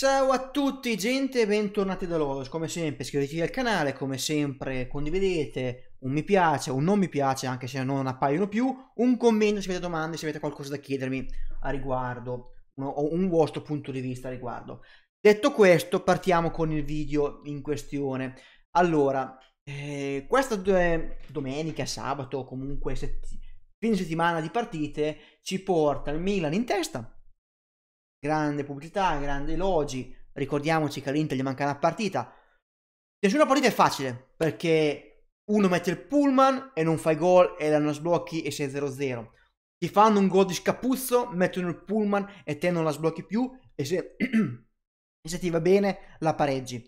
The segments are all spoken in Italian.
Ciao a tutti gente, bentornati da Loros, come sempre iscrivetevi al canale, come sempre condividete un mi piace, un non mi piace anche se non appaiono più, un commento se avete domande, se avete qualcosa da chiedermi a riguardo o un vostro punto di vista a riguardo. Detto questo partiamo con il video in questione. Allora, eh, questa domenica, sabato comunque setti fine settimana di partite ci porta il Milan in testa grande pubblicità, grandi elogi. Ricordiamoci che all'Inter gli manca una partita. Nessuna partita è facile perché uno mette il pullman e non fai gol e la sblocchi e sei 0-0. Ti fanno un gol di scapuzzo, mettono il pullman e te non la sblocchi più e se, e se ti va bene la pareggi.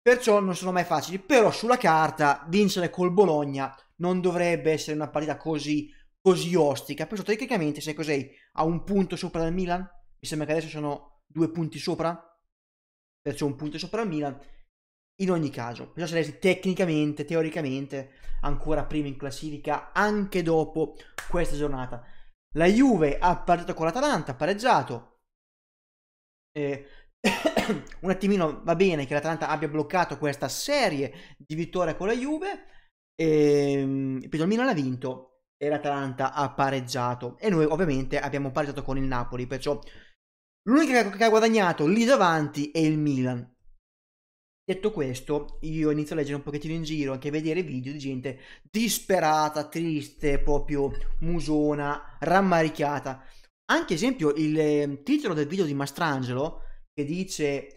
Perciò non sono mai facili, però sulla carta vincere col Bologna non dovrebbe essere una partita così, così ostica. Perciò tecnicamente sei cos'è? A un punto sopra il Milan? mi sembra che adesso sono due punti sopra, perciò un punto sopra il Milan. In ogni caso, bisogna saresti tecnicamente, teoricamente, ancora prima in classifica anche dopo questa giornata. La Juve ha partito con l'Atalanta, ha pareggiato. Eh, un attimino va bene che l'Atalanta abbia bloccato questa serie di vittoria con la Juve. E, eh, il Milan ha vinto e l'Atalanta ha pareggiato. E noi ovviamente abbiamo pareggiato con il Napoli, perciò L'unica che ha guadagnato lì davanti è il Milan. Detto questo, io inizio a leggere un pochettino in giro, anche a vedere video di gente disperata, triste, proprio musona, rammaricata. Anche esempio il ehm, titolo del video di Mastrangelo che dice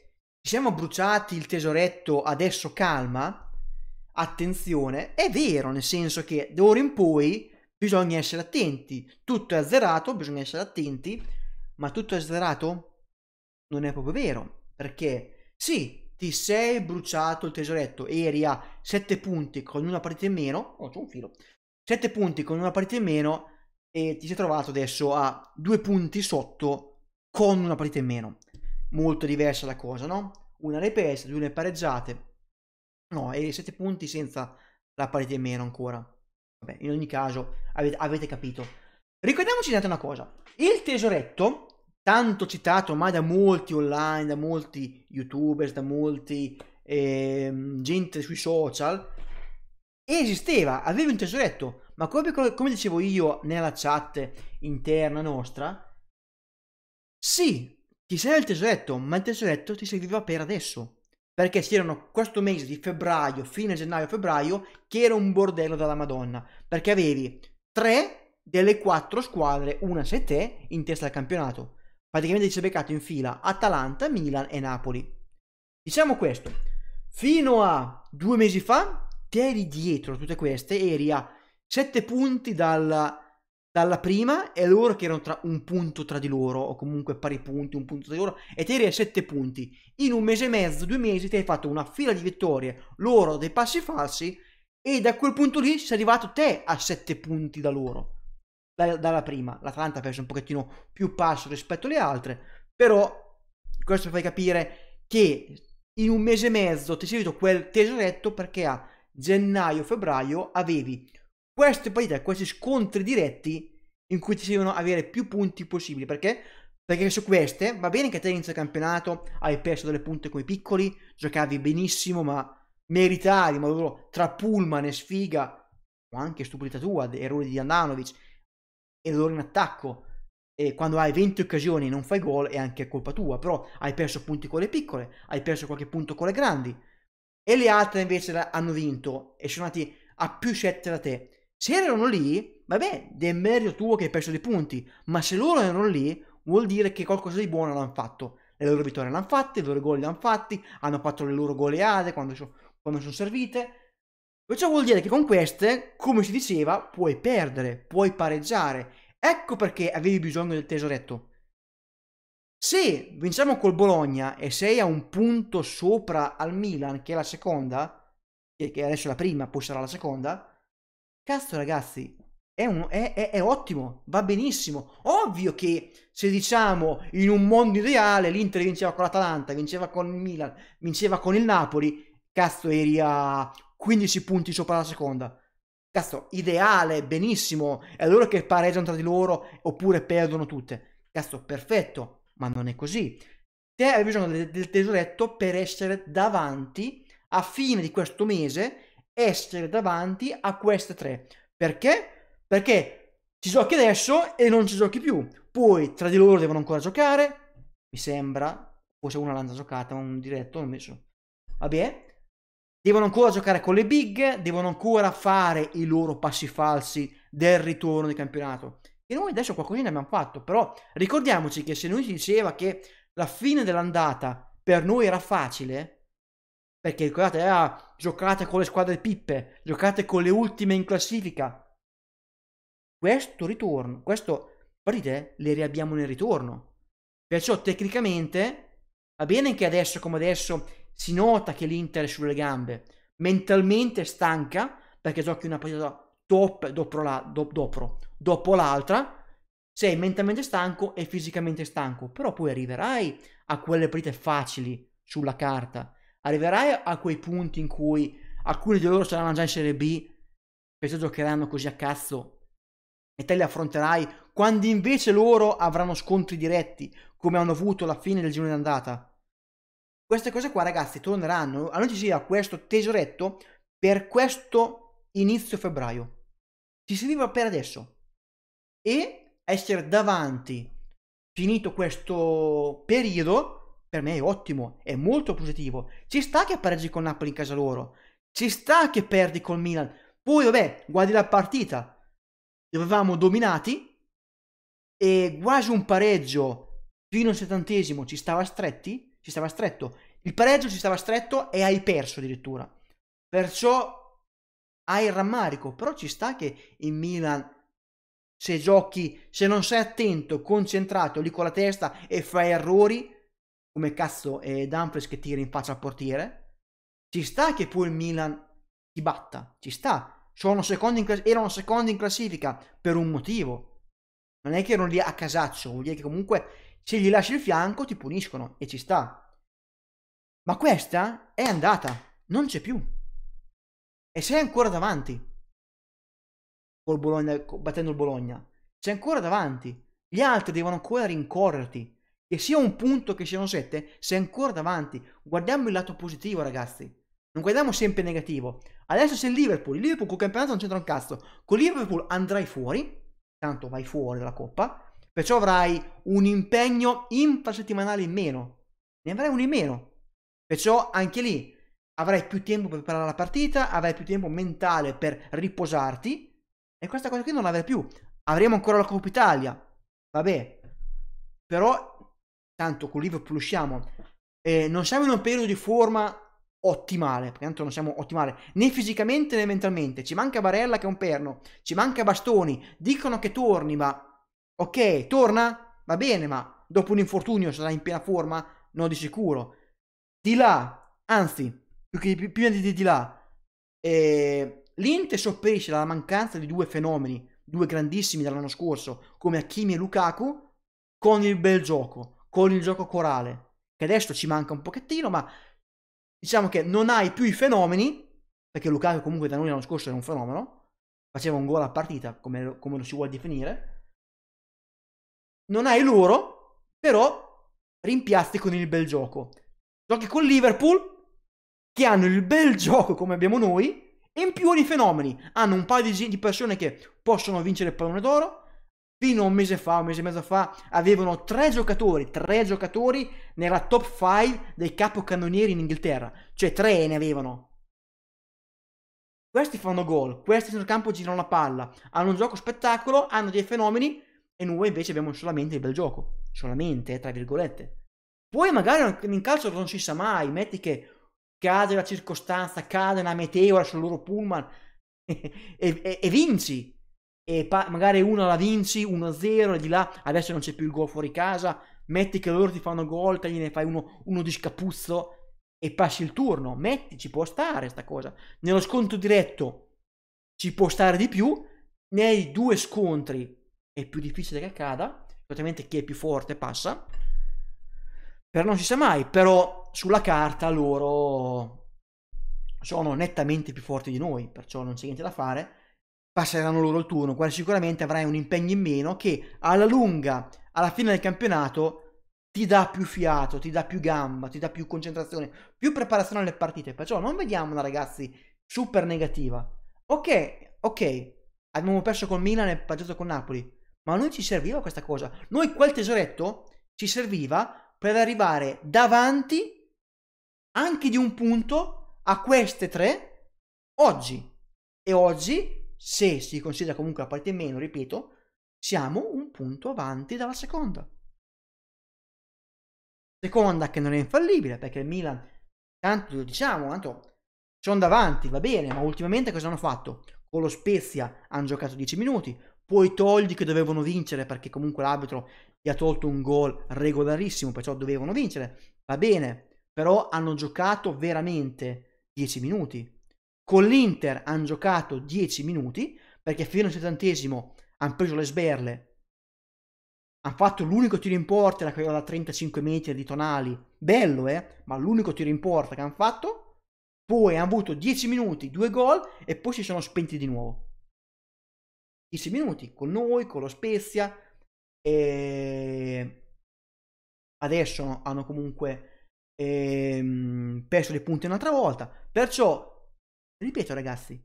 ci siamo bruciati il tesoretto, adesso calma. Attenzione, è vero, nel senso che d'ora in poi bisogna essere attenti. Tutto è azzerato, bisogna essere attenti ma tutto è sderato? Non è proprio vero, perché sì, ti sei bruciato il tesoretto, eri a 7 punti con una partita in meno, oh c'è un filo, 7 punti con una partita in meno e ti sei trovato adesso a 2 punti sotto con una partita in meno. Molto diversa la cosa, no? Una repesa, due ne pareggiate, no, eri 7 punti senza la partita in meno ancora. Vabbè, in ogni caso avete, avete capito. Ricordiamoci di una cosa, il tesoretto tanto citato ormai da molti online, da molti youtubers, da molti eh, gente sui social, esisteva, aveva un tesoretto, ma come, come dicevo io nella chat interna nostra, sì, ti serve il tesoretto, ma il tesoretto ti serviva per adesso. Perché c'erano questo mese di febbraio, fine gennaio-febbraio, che era un bordello dalla Madonna. Perché avevi tre delle quattro squadre, una sei te, in testa al campionato praticamente si è beccato in fila Atalanta, Milan e Napoli. Diciamo questo, fino a due mesi fa ti eri dietro tutte queste, eri a sette punti dalla, dalla prima e loro che erano tra, un punto tra di loro, o comunque pari punti, un punto tra di loro, e te eri a sette punti. In un mese e mezzo, due mesi, ti hai fatto una fila di vittorie, loro dei passi falsi, e da quel punto lì sei arrivato te a sette punti da loro dalla prima. L'Atalanta ha perso un pochettino più passo rispetto alle altre, però questo fai capire che in un mese e mezzo ti sei avuto quel tesoretto perché a gennaio-febbraio avevi queste partite, questi scontri diretti in cui ti servono avere più punti possibili. Perché? Perché su queste va bene che te inizio il campionato, hai perso delle punte con i piccoli, giocavi benissimo, ma meritavi, ma loro tra pullman e sfiga, ma anche stupidità tua, errori di Andanovic e loro in attacco. E quando hai 20 occasioni e non fai gol è anche colpa tua, però hai perso punti con le piccole, hai perso qualche punto con le grandi. E le altre invece hanno vinto e sono andati a più 7 da te. Se erano lì, vabbè, è merito tuo che hai perso dei punti, ma se loro erano lì vuol dire che qualcosa di buono l'hanno fatto. Le loro vittorie l'hanno fatte, i loro gol l'hanno fatti, hanno fatto le loro goleade quando, so, quando sono servite Ciò vuol dire che con queste, come si diceva, puoi perdere, puoi pareggiare. Ecco perché avevi bisogno del tesoretto. Se vinciamo col Bologna e sei a un punto sopra al Milan, che è la seconda, che adesso è la prima, poi sarà la seconda, cazzo ragazzi, è, un, è, è, è ottimo, va benissimo. Ovvio che se diciamo in un mondo ideale l'Inter vinceva con l'Atalanta, vinceva con il Milan, vinceva con il Napoli, cazzo eri a 15 punti sopra la seconda. Cazzo, ideale, benissimo. È loro che pareggiano tra di loro oppure perdono tutte. Cazzo, perfetto, ma non è così. Te hai bisogno del, del tesoretto per essere davanti a fine di questo mese, essere davanti a queste tre. Perché? Perché ci giochi adesso e non ci giochi più. Poi tra di loro devono ancora giocare. Mi sembra, forse una l'hanno giocata, ma un diretto non messo. Vabbè, Devono ancora giocare con le big, devono ancora fare i loro passi falsi del ritorno di campionato. E noi adesso qualcosina abbiamo fatto, però ricordiamoci che se noi si diceva che la fine dell'andata per noi era facile, perché ricordate, ah, giocate con le squadre pippe, giocate con le ultime in classifica. Questo ritorno, questo partite le riabbiamo nel ritorno. Perciò tecnicamente va bene che adesso come adesso si nota che l'Inter è sulle gambe, mentalmente stanca perché giochi una partita top dopo, la, do, dopo, dopo l'altra, sei mentalmente stanco e fisicamente stanco, però poi arriverai a quelle partite facili sulla carta, arriverai a quei punti in cui alcuni di loro saranno già in Serie B, perché giocheranno così a cazzo e te li affronterai quando invece loro avranno scontri diretti, come hanno avuto la fine del giro d'andata queste cose qua, ragazzi, torneranno. a noi ci sia questo tesoretto per questo inizio febbraio. Ci si vive per adesso. E essere davanti, finito questo periodo, per me è ottimo, è molto positivo. Ci sta che pareggi con Napoli in casa loro. Ci sta che perdi con Milan. Poi, vabbè, guardi la partita. Dovevamo dominati e quasi un pareggio fino al settantesimo ci stava stretti ci stava stretto. Il pareggio ci stava stretto e hai perso addirittura. Perciò hai il rammarico, però ci sta che in Milan se giochi, se non sei attento, concentrato, lì con la testa e fai errori, come cazzo è Dumfries che tira in faccia al portiere, ci sta che poi il Milan ti batta, ci sta. Secondi class- erano secondi in classifica per un motivo. Non è che erano lì a casaccio, vuol dire che comunque se gli lasci il fianco ti puniscono e ci sta. Ma questa è andata, non c'è più. E sei ancora davanti. Col Bologna, battendo il Bologna. Sei ancora davanti. Gli altri devono ancora rincorrerti. Che sia un punto, che siano sette, sei ancora davanti. Guardiamo il lato positivo, ragazzi. Non guardiamo sempre negativo. Adesso c'è il Liverpool. Il Liverpool col campionato non c'entra un cazzo. Con Liverpool andrai fuori. Tanto vai fuori dalla coppa Perciò avrai un impegno infrasettimanale in meno. Ne avrai uno in meno. Perciò anche lì avrai più tempo per preparare la partita, avrai più tempo mentale per riposarti. E questa cosa qui non l'avrai più. Avremo ancora la Coppa Italia. Vabbè. Però, tanto con Liverpool usciamo. Eh, non siamo in un periodo di forma ottimale, perché tanto non siamo ottimali né fisicamente né mentalmente. Ci manca Barella che è un perno, ci manca Bastoni, dicono che torni, ma Ok, torna? Va bene, ma dopo un infortunio sarà in piena forma? No, di sicuro. Di là, anzi, più che più, più di, di là, eh, l'Inter sopperisce la mancanza di due fenomeni, due grandissimi dell'anno scorso, come Hakimi e Lukaku, con il bel gioco, con il gioco corale, che adesso ci manca un pochettino, ma diciamo che non hai più i fenomeni, perché Lukaku comunque da noi l'anno scorso era un fenomeno, faceva un gol a partita, come, come lo si vuole definire, non hai l'oro, però rimpiasti con il bel gioco. Giochi con Liverpool, che hanno il bel gioco come abbiamo noi, e in più hanno i fenomeni. Hanno un paio di, di persone che possono vincere il pallone d'oro. Fino a un mese fa, un mese e mezzo fa, avevano tre giocatori, tre giocatori nella top 5 dei capocannonieri in Inghilterra. Cioè tre ne avevano. Questi fanno gol, questi sul campo girano la palla, hanno un gioco spettacolo, hanno dei fenomeni e noi invece abbiamo solamente il bel gioco. Solamente, tra virgolette. Poi magari in calcio non si sa mai, metti che cade la circostanza, cade una meteora sul loro pullman e, e, e vinci. E pa- magari una la vinci, 1-0, e di là adesso non c'è più il gol fuori casa, metti che loro ti fanno gol, te gliene fai uno, uno, di scapuzzo e passi il turno. Metti, ci può stare sta cosa. Nello scontro diretto ci può stare di più, nei due scontri è più difficile che accada, ovviamente chi è più forte passa, però non si sa mai, però sulla carta loro sono nettamente più forti di noi, perciò non c'è niente da fare, passeranno loro il turno, quale sicuramente avrai un impegno in meno che alla lunga, alla fine del campionato, ti dà più fiato, ti dà più gamba, ti dà più concentrazione, più preparazione alle partite, perciò non vediamola ragazzi super negativa. Ok, ok, abbiamo perso con Milan e pareggiato con Napoli, ma a noi ci serviva questa cosa. Noi quel tesoretto ci serviva per arrivare davanti anche di un punto a queste tre oggi. E oggi, se si considera comunque la parte in meno, ripeto, siamo un punto avanti dalla seconda. Seconda che non è infallibile perché il Milan, tanto lo diciamo, tanto sono davanti, va bene, ma ultimamente cosa hanno fatto? Con lo Spezia hanno giocato 10 minuti, poi togli che dovevano vincere perché comunque l'arbitro gli ha tolto un gol regolarissimo, perciò dovevano vincere, va bene, però hanno giocato veramente 10 minuti. Con l'Inter hanno giocato 10 minuti perché fino al settantesimo hanno preso le sberle, hanno fatto l'unico tiro in porta, era quello da 35 metri di Tonali, bello eh, ma l'unico tiro in porta che hanno fatto, poi hanno avuto 10 minuti, due gol e poi si sono spenti di nuovo. 10 minuti con noi, con lo Spezia. E adesso hanno comunque ehm, perso dei punti un'altra volta. Perciò, ripeto ragazzi,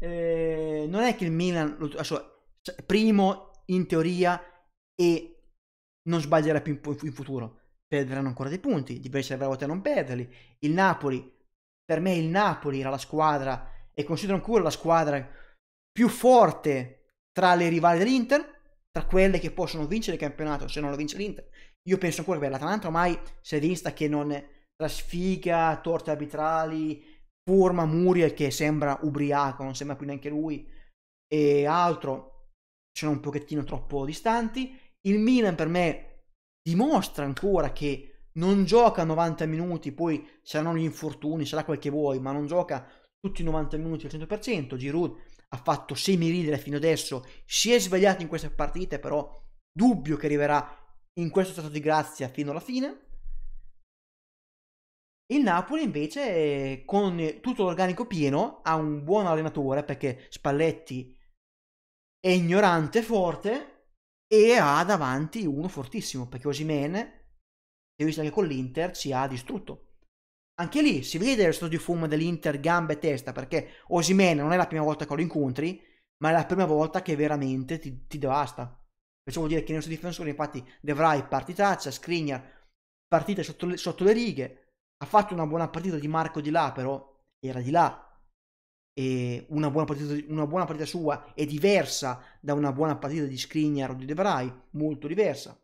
eh, non è che il Milan, cioè, primo in teoria e non sbaglierà più in, in futuro. Perderanno ancora dei punti, di invece avrà volte a non perderli. Il Napoli, per me il Napoli era la squadra e considero ancora la squadra più forte tra le rivali dell'Inter, tra quelle che possono vincere il campionato se non lo vince l'Inter. Io penso ancora che l'Atalanta ormai si è vista che non è tra sfiga, torte arbitrali, forma Muriel che sembra ubriaco, non sembra più neanche lui, e altro, sono un pochettino troppo distanti. Il Milan per me dimostra ancora che non gioca 90 minuti, poi saranno gli infortuni, sarà quel che vuoi, ma non gioca tutti i 90 minuti al 100%. Giroud ha fatto semi-ridere fino adesso, si è sbagliato in queste partite, però dubbio che arriverà in questo stato di grazia fino alla fine. Il Napoli invece con tutto l'organico pieno ha un buon allenatore perché Spalletti è ignorante, forte e ha davanti uno fortissimo perché Osimene, che visto anche con l'Inter, ci ha distrutto anche lì si vede lo stato di fumo dell'Inter gambe e testa perché Osimene non è la prima volta che lo incontri ma è la prima volta che veramente ti, ti devasta questo dire che i nostri difensori infatti Devrai, partitaccia, Skriniar partite sotto le, sotto le righe ha fatto una buona partita di Marco di là però era di là e una buona, partita, una buona partita sua è diversa da una buona partita di Skriniar o di Devrai, molto diversa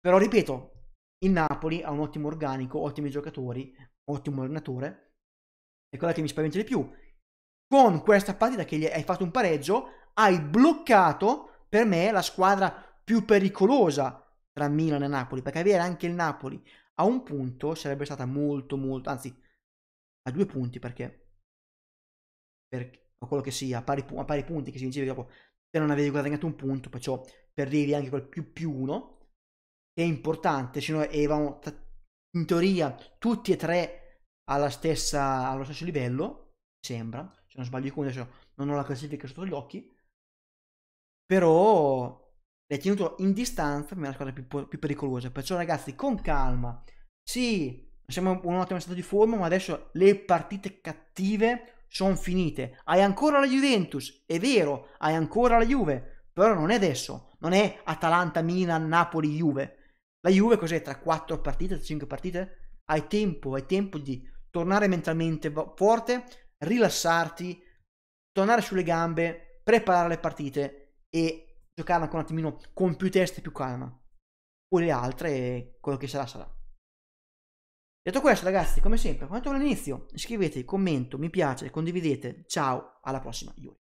però ripeto il Napoli ha un ottimo organico, ottimi giocatori, ottimo allenatore. E quella che mi spaventa di più. Con questa partita che gli hai fatto un pareggio, hai bloccato per me la squadra più pericolosa tra Milan e Napoli, perché avere anche il Napoli a un punto sarebbe stata molto molto, anzi a due punti perché, perché o quello che sia, a pari, a pari punti che significa che dopo se non avevi guadagnato un punto, perciò perdevi anche quel più più uno, è importante, se no eravamo in teoria tutti e tre alla stessa, allo stesso livello, sembra, se non sbaglio come adesso non ho la classifica sotto gli occhi, però è tenuto in distanza per la cosa più, più pericolosa, perciò ragazzi con calma, sì, siamo in un ottimo stato di forma, ma adesso le partite cattive sono finite. Hai ancora la Juventus, è vero, hai ancora la Juve, però non è adesso, non è Atalanta, Milan, Napoli, Juve. La Juve cos'è tra 4 partite, 5 partite? Hai tempo, hai tempo di tornare mentalmente forte, rilassarti, tornare sulle gambe, preparare le partite e giocarla con un attimino con più testa e più calma. Poi le altre, quello che sarà sarà. Detto questo ragazzi, come sempre, quanto all'inizio, iscrivetevi, commento, mi piace, condividete, ciao, alla prossima, Juve.